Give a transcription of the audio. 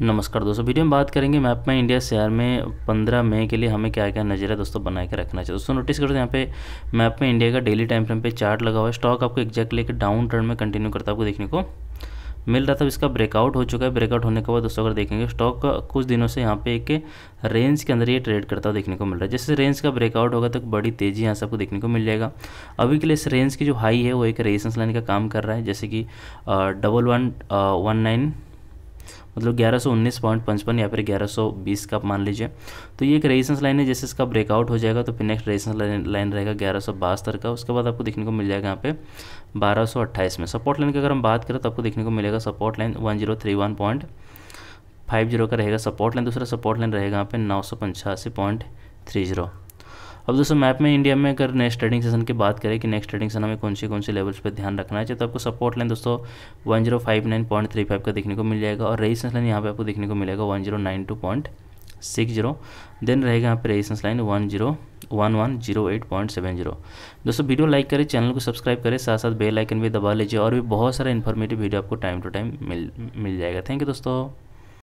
नमस्कार दोस्तों वीडियो में बात करेंगे मैप में इंडिया शहर में पंद्रह मई के लिए हमें क्या क्या नज़र है दोस्तों बना के रखना चाहिए दोस्तों नोटिस करो यहाँ पे मैप में इंडिया का डेली टाइम फ्रेम पे चार्ट लगा हुआ है स्टॉक आपको एक्जैक्ट लेकर डाउन ट्रेंड में कंटिन्यू करता है आपको देखने को मिल रहा था इसका ब्रेकआउट हो चुका है ब्रेकआउट होने के बाद दोस्तों अगर देखेंगे स्टॉक कुछ दिनों से यहाँ पे एक रेंज के अंदर ये ट्रेड करता हुआ देखने को मिल रहा है जैसे रेंज का ब्रेकआउट होगा तो बड़ी तेजी यहाँ से आपको देखने को मिल जाएगा अभी के लिए इस रेंज की जो हाई है वो एक रेजिस्टेंस लाइन का काम कर रहा है जैसे कि डबल वन वन नाइन मतलब ग्यारह सौ उन्नीस पॉइंट पचपन या फिर ग्यारह सौ बीस का मान लीजिए तो ये एक रेजिस्टेंस लाइन है जैसे इसका ब्रेकआउट हो जाएगा तो फिर नेक्स्ट रेजिस्टेंस लाइन रहेगा ग्यारह सौ बासतर का उसके बाद आपको देखने को मिल जाएगा यहाँ पे बारह सौ अट्ठाईस में सपोर्ट लाइन की अगर हम बात करें तो आपको देखने को मिलेगा support line one zero three one point five zero का रहेगा सपोर्ट लाइन दूसरा सपोर्ट लाइन रहेगा यहाँ पे नौ सौ पंचासी पॉइंट थ्री जीरो अब दोस्तों मैप में इंडिया में अगर नेक्स्ट ट्रेडिंग सेशन की बात करें कि नेक्स्ट ट्रेडिंग सेशन हमें कौन से कौन से लेवल्स पर ध्यान रखना चाहिए तो आपको सपोर्ट लाइन दोस्तों one zero five nine point three five का देखने को मिल जाएगा और रेजिस्टेंस लाइन यहाँ पे आपको देखने को मिलेगा one zero nine two point six zero then रहेगा यहाँ पे resistance line one zero one one zero eight point seven zero दोस्तों वीडियो लाइक करें चैनल को सब्सक्राइब करें साथ साथ बेल आइकन भी दबा लीजिए और भी बहुत सारा इन्फॉर्मेटिव वीडियो आपको टाइम टू टाइम मिल मिल जाएगा थैंक यू दोस्तों